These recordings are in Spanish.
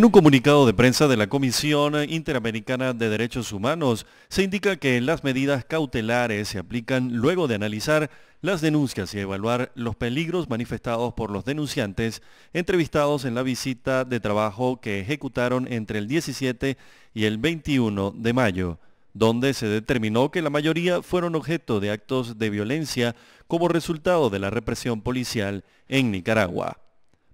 En un comunicado de prensa de la Comisión Interamericana de Derechos Humanos se indica que las medidas cautelares se aplican luego de analizar las denuncias y evaluar los peligros manifestados por los denunciantes entrevistados en la visita de trabajo que ejecutaron entre el 17 y el 21 de mayo donde se determinó que la mayoría fueron objeto de actos de violencia como resultado de la represión policial en Nicaragua.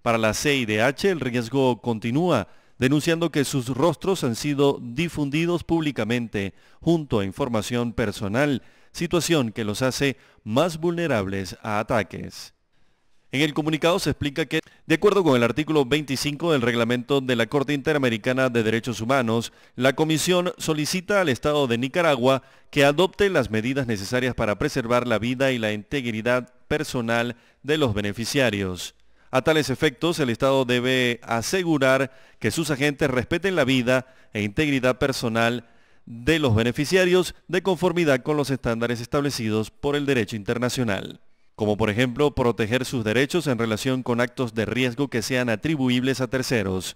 Para la CIDH el riesgo continúa, denunciando que sus rostros han sido difundidos públicamente junto a información personal, situación que los hace más vulnerables a ataques. En el comunicado se explica que, de acuerdo con el artículo 25 del reglamento de la Corte Interamericana de Derechos Humanos, la Comisión solicita al Estado de Nicaragua que adopte las medidas necesarias para preservar la vida y la integridad personal de los beneficiarios. A tales efectos, el Estado debe asegurar que sus agentes respeten la vida e integridad personal de los beneficiarios de conformidad con los estándares establecidos por el derecho internacional, como por ejemplo proteger sus derechos en relación con actos de riesgo que sean atribuibles a terceros,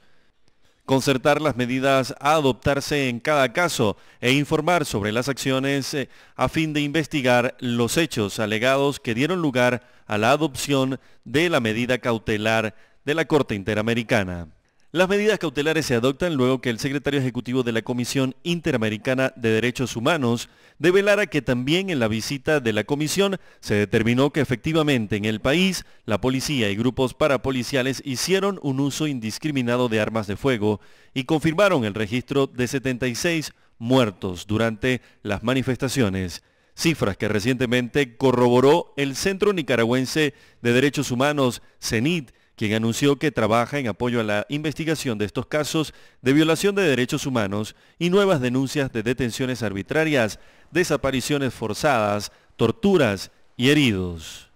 concertar las medidas a adoptarse en cada caso e informar sobre las acciones eh, a fin de investigar los hechos alegados que dieron lugar a la adopción de la medida cautelar de la Corte Interamericana. Las medidas cautelares se adoptan luego que el secretario ejecutivo de la Comisión Interamericana de Derechos Humanos develara que también en la visita de la comisión se determinó que efectivamente en el país la policía y grupos parapoliciales hicieron un uso indiscriminado de armas de fuego y confirmaron el registro de 76 muertos durante las manifestaciones cifras que recientemente corroboró el Centro Nicaragüense de Derechos Humanos, CENIT, quien anunció que trabaja en apoyo a la investigación de estos casos de violación de derechos humanos y nuevas denuncias de detenciones arbitrarias, desapariciones forzadas, torturas y heridos.